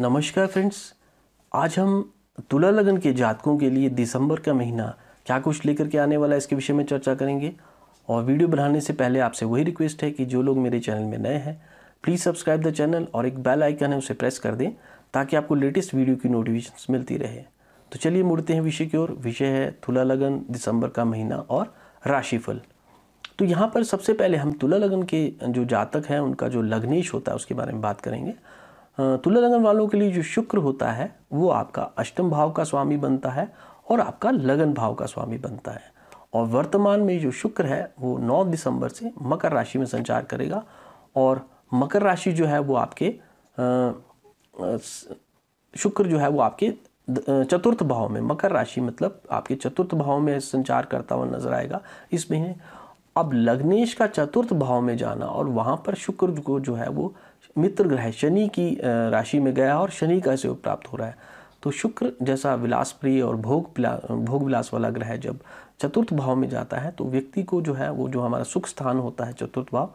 नमस्कार फ्रेंड्स आज हम तुला लगन के जातकों के लिए दिसंबर का महीना क्या कुछ लेकर के आने वाला है इसके विषय में चर्चा करेंगे और वीडियो बनाने से पहले आपसे वही रिक्वेस्ट है कि जो लोग मेरे चैनल में नए हैं प्लीज़ सब्सक्राइब द चैनल और एक बेल आइकन है उसे प्रेस कर दें ताकि आपको लेटेस्ट वीडियो की नोटिफिकेशन मिलती रहे तो चलिए मुड़ते हैं विषय की ओर विषय है तुला लगन दिसंबर का महीना और राशिफल तो यहाँ पर सबसे पहले हम तुला लगन के जो जातक हैं उनका जो लग्नेश होता है उसके बारे में बात करेंगे तुला लगन वालों के लिए जो शुक्र होता है वो आपका अष्टम भाव का स्वामी बनता है और आपका लगन भाव का स्वामी बनता है और वर्तमान में जो शुक्र है वो 9 दिसंबर से मकर राशि में संचार करेगा और मकर राशि जो है वो आपके शुक्र जो है वो आपके चतुर्थ भाव में मकर राशि मतलब आपके चतुर्थ भाव में संचार करता हुआ नजर आएगा इस महीने अब लग्नेश का चतुर्थ भाव में जाना और वहाँ पर शुक्र को जो है वो मित्र ग्रह शनि की राशि में गया और शनि का सहयोग प्राप्त हो रहा है तो शुक्र जैसा विलास प्रिय और भोग भोग विलास वाला ग्रह जब चतुर्थ भाव में जाता है तो व्यक्ति को जो है वो जो हमारा सुख स्थान होता है चतुर्थ भाव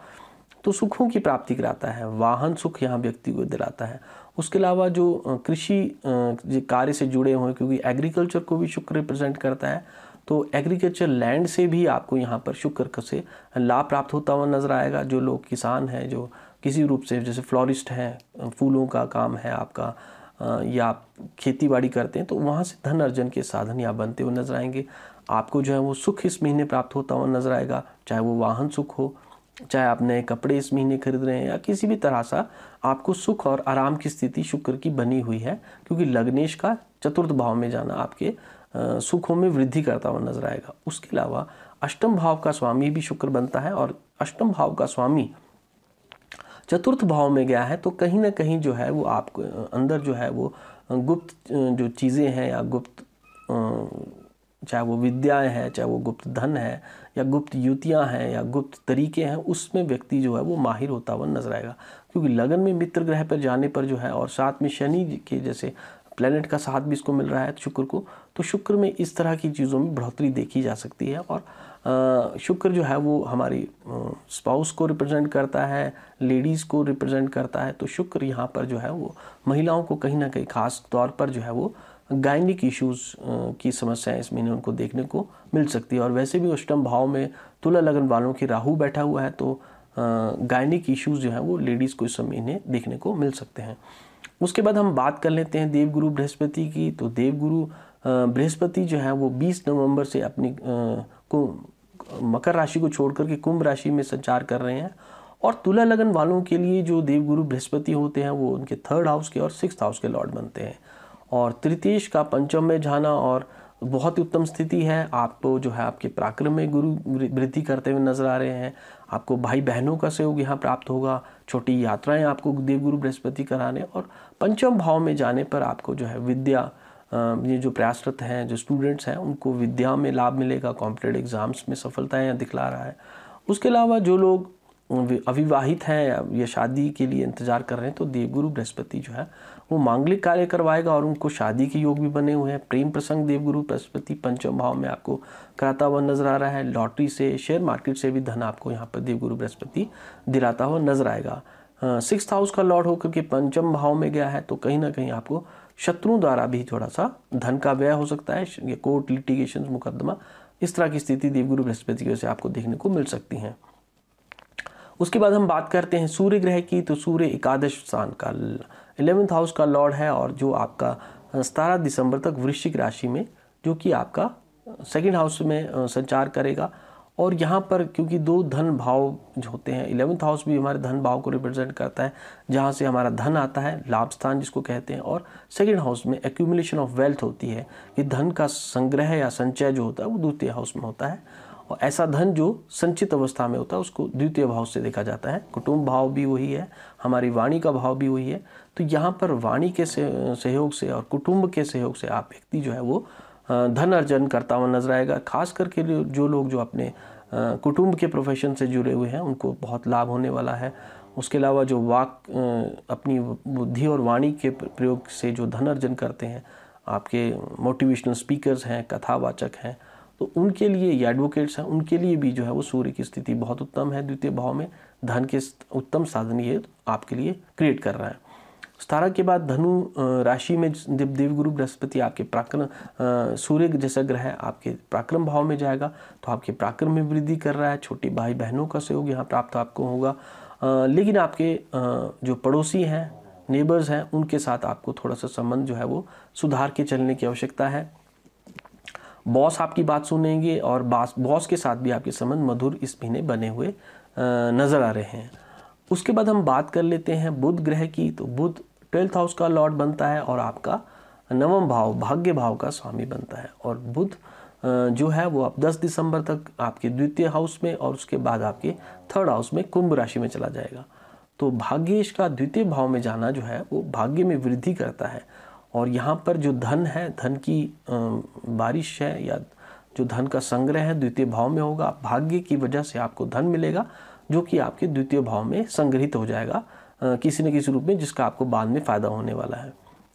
तो सुखों की प्राप्ति कराता है वाहन सुख यहाँ व्यक्ति को दिलाता है उसके अलावा जो कृषि कार्य से जुड़े हुए क्योंकि एग्रीकल्चर को भी शुक्र रिप्रेजेंट करता है तो एग्रीकल्चर लैंड से भी आपको यहाँ पर शुक्र से लाभ प्राप्त होता हुआ नजर आएगा जो लोग किसान हैं जो किसी रूप से जैसे फ्लोरिस्ट हैं फूलों का काम है आपका या आप खेती बाड़ी करते हैं तो वहाँ से धन अर्जन के साधन यहाँ बनते हुए नजर आएंगे आपको जो है वो सुख इस महीने प्राप्त होता हुआ नजर आएगा चाहे वो वाहन सुख हो चाहे आप नए कपड़े इस महीने खरीद रहे हैं या किसी भी तरह सा आपको सुख और आराम की स्थिति शुक्र की बनी हुई है क्योंकि लग्नेश का चतुर्थ भाव में जाना आपके सुखों में वृद्धि करता हुआ नजर आएगा उसके अलावा अष्टम भाव का स्वामी भी शुक्र बनता है और अष्टम भाव का स्वामी चतुर्थ भाव में गया है तो कहीं ना कहीं जो है वो आपको अंदर जो है वो गुप्त जो चीज़ें हैं या गुप्त चाहे वो विद्याएं हैं चाहे वो गुप्त धन है या गुप्त युतियां हैं या गुप्त तरीके हैं उसमें व्यक्ति जो है वो माहिर होता हुआ नजर आएगा क्योंकि लगन में मित्र ग्रह पर जाने पर जो है और साथ में शनि के जैसे प्लैनेट का साथ भी इसको मिल रहा है शुक्र को तो शुक्र में इस तरह की चीज़ों में बढ़ोतरी देखी जा सकती है और शुक्र जो है वो हमारी स्पाउस को रिप्रेजेंट करता है लेडीज़ को रिप्रेजेंट करता है तो शुक्र यहाँ पर जो है वो महिलाओं को कहीं ना कहीं खास तौर पर जो है वो गायनिक इश्यूज़ की समस्याएं इस महीने उनको देखने को मिल सकती है और वैसे भी अष्टम भाव में तुला लगन वालों की राहु बैठा हुआ है तो गायनिक इश्यूज़ जो है वो लेडीज़ को इस महीने देखने को मिल सकते हैं उसके बाद हम बात कर लेते हैं देवगुरु बृहस्पति की तो देवगुरु बृहस्पति जो है वो 20 नवंबर से अपनी को मकर राशि को छोड़ करके कुंभ राशि में संचार कर रहे हैं और तुला लगन वालों के लिए जो देवगुरु बृहस्पति होते हैं वो उनके थर्ड हाउस के और सिक्स हाउस के लॉर्ड बनते हैं और तृतीयश का पंचम में जाना और बहुत ही उत्तम स्थिति है आपको जो है आपके पराक्रम में गुरु वृद्धि करते हुए नजर आ रहे हैं आपको भाई बहनों का सहयोग यहाँ प्राप्त होगा छोटी यात्राएं आपको देवगुरु बृहस्पति कराने और पंचम भाव में जाने पर आपको जो है विद्या ये जो प्रयासरत हैं जो स्टूडेंट्स हैं उनको विद्या में लाभ मिलेगा कॉम्पिटेटिव एग्ज़ाम्स में सफलताएँ दिखला रहा है उसके अलावा जो लोग अविवाहित हैं या शादी के लिए इंतज़ार कर रहे हैं तो देवगुरु बृहस्पति जो है वो मांगलिक कार्य करवाएगा और उनको शादी के योग भी बने हुए हैं प्रेम प्रसंग देवगुरु बृहस्पति पंचम भाव में आपको कराता हुआ नजर आ रहा है लॉटरी से शेयर मार्केट से भी धन आपको यहाँ पर देवगुरु बृहस्पति दिलाता हुआ नजर आएगा सिक्स हाउस का लॉर्ड होकर के पंचम भाव में गया है तो कहीं ना कहीं आपको शत्रुओं द्वारा भी थोड़ा सा धन का व्यय हो सकता है कोर्ट लिटिगेशन मुकदमा इस तरह की स्थिति देवगुरु बृहस्पति की वजह से आपको देखने को मिल सकती है उसके बाद हम बात करते हैं सूर्य ग्रह की तो सूर्य एकादश स्थान का इलेवेंथ हाउस का लॉर्ड है और जो आपका सतारह दिसंबर तक वृश्चिक राशि में जो कि आपका सेकेंड हाउस में संचार करेगा और यहाँ पर क्योंकि दो धन भाव जो होते हैं इलेवंथ हाउस भी हमारे धन भाव को रिप्रेजेंट करता है जहाँ से हमारा धन आता है लाभ स्थान जिसको कहते हैं और सेकेंड हाउस में एक्यूमुलेशन ऑफ वेल्थ होती है कि धन का संग्रह या संचय जो होता है वो द्वितीय हाउस में होता है और ऐसा धन जो संचित अवस्था में होता है उसको द्वितीय भाव से देखा जाता है कुटुंब भाव भी वही है हमारी वाणी का भाव भी वही है तो यहाँ पर वाणी के सहयोग से और कुटुंब के सहयोग से आप व्यक्ति जो है वो धन अर्जन करता हुआ नजर आएगा खास करके जो लोग जो अपने कुटुंब के प्रोफेशन से जुड़े हुए हैं उनको बहुत लाभ होने वाला है उसके अलावा जो वाक अपनी बुद्धि और वाणी के प्रयोग से जो धन अर्जन करते हैं आपके मोटिवेशनल स्पीकर्स हैं कथावाचक हैं तो उनके लिए ये एडवोकेट्स हैं उनके लिए भी जो है वो सूर्य की स्थिति बहुत उत्तम है द्वितीय भाव में धन के उत्तम साधन ये आपके लिए क्रिएट कर रहा है सतारह के बाद धनु राशि में देव गुरु बृहस्पति आपके प्राक्रम सूर्य जैसा ग्रह है आपके प्राक्रम भाव में जाएगा तो आपके प्राक्रम में वृद्धि कर रहा है छोटे भाई बहनों का सहयोग यहाँ प्राप्त आपको होगा लेकिन आपके जो पड़ोसी हैं नेबर्स हैं उनके साथ आपको थोड़ा सा संबंध जो है वो सुधार के चलने की आवश्यकता है बॉस आपकी बात सुनेंगे और बॉस के साथ भी आपके संबंध मधुर इस महीने बने हुए नज़र आ रहे हैं उसके बाद हम बात कर लेते हैं बुध ग्रह की तो बुध ट्वेल्थ हाउस का लॉर्ड बनता है और आपका नवम भाव भाग्य भाव का स्वामी बनता है और बुध जो है वो अब 10 दिसंबर तक आपके द्वितीय हाउस में और उसके बाद आपके थर्ड हाउस में कुंभ राशि में चला जाएगा तो भाग्येश का द्वितीय भाव में जाना जो है वो भाग्य में वृद्धि करता है और यहाँ पर जो धन है धन की बारिश है या जो धन का संग्रह है द्वितीय भाव में होगा भाग्य की वजह से आपको धन मिलेगा जो कि आपके द्वितीय भाव में संग्रहित हो जाएगा किसी न किसी रूप में जिसका आपको बाद में फ़ायदा होने वाला है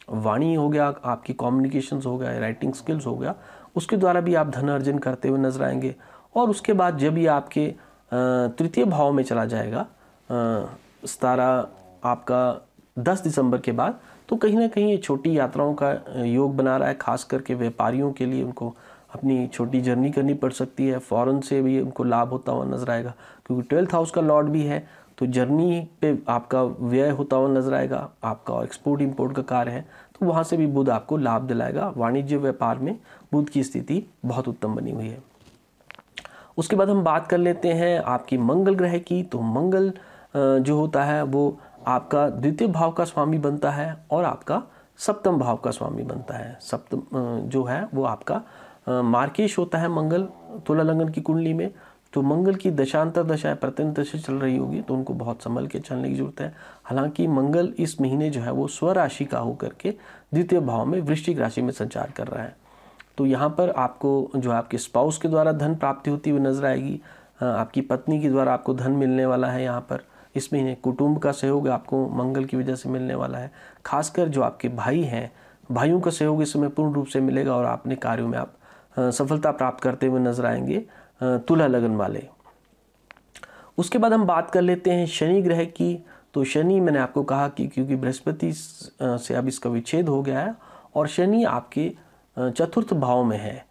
वाणी हो गया आपकी कम्युनिकेशंस हो गया राइटिंग स्किल्स हो गया उसके द्वारा भी आप धन अर्जन करते हुए नजर आएंगे और उसके बाद जब ये आपके तृतीय भाव में चला जाएगा सतारा आपका 10 दिसंबर के बाद तो कहीं ना कहीं ये छोटी यात्राओं का योग बना रहा है खास करके व्यापारियों के लिए उनको अपनी छोटी जर्नी करनी पड़ सकती है फॉरन से भी उनको लाभ होता हुआ नजर आएगा क्योंकि ट्वेल्थ हाउस का लॉर्ड भी है तो जर्नी पे आपका व्यय होता हुआ नजर आएगा आपका एक्सपोर्ट इम्पोर्ट का कार्य है तो वहाँ से भी बुध आपको लाभ दिलाएगा वाणिज्य व्यापार में बुध की स्थिति बहुत उत्तम बनी हुई है उसके बाद हम बात कर लेते हैं आपकी मंगल ग्रह की तो मंगल जो होता है वो आपका द्वितीय भाव का स्वामी बनता है और आपका सप्तम भाव का स्वामी बनता है सप्तम जो है वो आपका मार्केश होता है मंगल तुला लग्न की कुंडली में तो मंगल की दशांतर दशा प्रत्यंत दशा चल रही होगी तो उनको बहुत संभल के चलने की जरूरत है हालांकि मंगल इस महीने जो है वो स्वराशि का होकर के द्वितीय भाव में वृश्चिक राशि में संचार कर रहा है तो यहाँ पर आपको जो आपके स्पाउस के द्वारा धन प्राप्ति होती हुई नजर आएगी आपकी पत्नी के द्वारा आपको धन मिलने वाला है यहाँ पर इसमें कुटुंब का सहयोग आपको मंगल की वजह से मिलने वाला है खासकर जो आपके भाई हैं भाइयों का सहयोग इस समय पूर्ण रूप से मिलेगा और अपने कार्यों में आप सफलता प्राप्त करते हुए नजर आएंगे तुला लगन वाले उसके बाद हम बात कर लेते हैं शनि ग्रह की तो शनि मैंने आपको कहा कि क्योंकि बृहस्पति से अब इसका विच्छेद हो गया है और शनि आपके चतुर्थ भाव में है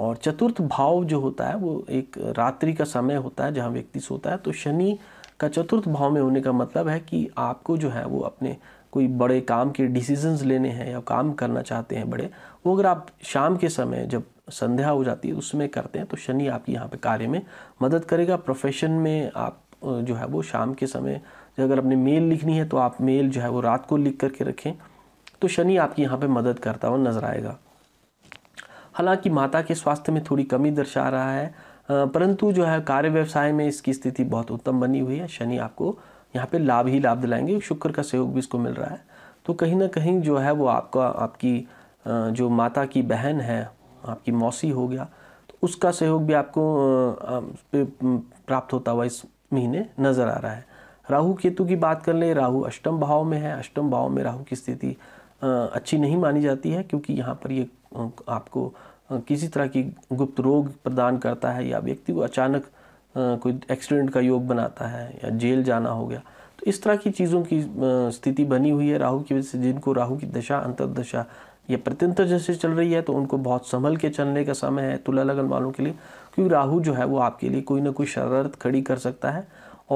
और चतुर्थ भाव जो होता है वो एक रात्रि का समय होता है जहाँ व्यक्ति सोता है तो शनि का चतुर्थ भाव में होने का मतलब है कि आपको जो है वो अपने कोई बड़े काम के डिसीजंस लेने हैं या काम करना चाहते हैं बड़े वो अगर आप शाम के समय जब संध्या हो जाती है उसमें करते हैं तो शनि आपकी यहाँ पे कार्य में मदद करेगा प्रोफेशन में आप जो है वो शाम के समय अगर अपने मेल लिखनी है तो आप मेल जो है वो रात को लिख करके रखें तो शनि आपकी यहाँ पे मदद करता हुआ नजर आएगा हालांकि माता के स्वास्थ्य में थोड़ी कमी दर्शा रहा है परंतु जो है कार्य व्यवसाय में इसकी स्थिति बहुत उत्तम बनी हुई है शनि आपको यहाँ पे लाभ ही लाभ दिलाएंगे शुक्र का सहयोग भी इसको मिल रहा है तो कहीं ना कहीं जो है वो आपका आपकी जो माता की बहन है आपकी मौसी हो गया तो उसका सहयोग भी आपको प्राप्त होता हुआ इस महीने नज़र आ रहा है राहु केतु की बात कर लें राहु अष्टम भाव में है अष्टम भाव में राहु की स्थिति अच्छी नहीं मानी जाती है क्योंकि यहाँ पर ये आपको किसी तरह की गुप्त रोग प्रदान करता है या व्यक्ति को अचानक कोई एक्सीडेंट का योग बनाता है या जेल जाना हो गया तो इस तरह की चीज़ों की स्थिति बनी हुई है राहु की वजह से जिनको राहु की दशा अंतर्दशा या प्रत्यंतर जैसे चल रही है तो उनको बहुत संभल के चलने का समय है तुला लगन वालों के लिए क्योंकि राहु जो है वो आपके लिए कोई ना कोई शरारत खड़ी कर सकता है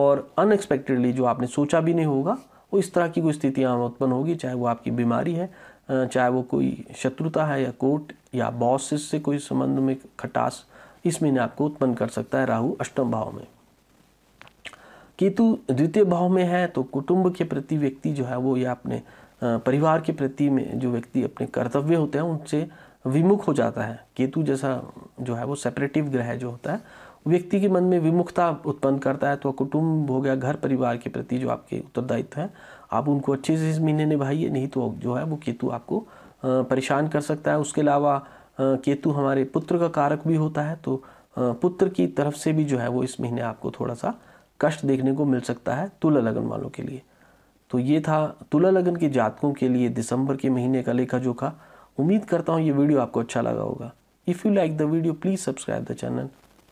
और अनएक्सपेक्टेडली जो आपने सोचा भी नहीं होगा वो इस तरह की कोई स्थितियाँ उत्पन्न होगी चाहे वो आपकी बीमारी है चाहे वो कोई शत्रुता है या कोर्ट या बॉस से कोई संबंध में खटास इस महीने आपको उत्पन्न कर सकता है राहु अष्टम भाव में केतु द्वितीय भाव में है तो कुटुंब के प्रति व्यक्ति जो है वो या अपने परिवार के प्रति में जो व्यक्ति अपने कर्तव्य होते हैं उनसे विमुख हो जाता है केतु जैसा जो है वो सेपरेटिव ग्रह जो होता है व्यक्ति के मन में विमुखता उत्पन्न करता है तो कुटुंब हो गया घर परिवार के प्रति जो आपके उत्तरदायित्व हैं आप उनको अच्छे से इस महीने निभाइए नहीं तो जो है वो केतु आपको परेशान कर सकता है उसके अलावा केतु हमारे पुत्र का कारक भी होता है तो पुत्र की तरफ से भी जो है वो इस महीने आपको थोड़ा सा कष्ट देखने को मिल सकता है तुला लगन वालों के लिए तो ये था तुला लगन के जातकों के लिए दिसंबर के महीने का लेखा जोखा उम्मीद करता हूँ ये वीडियो आपको अच्छा लगा होगा if you like the video please subscribe the channel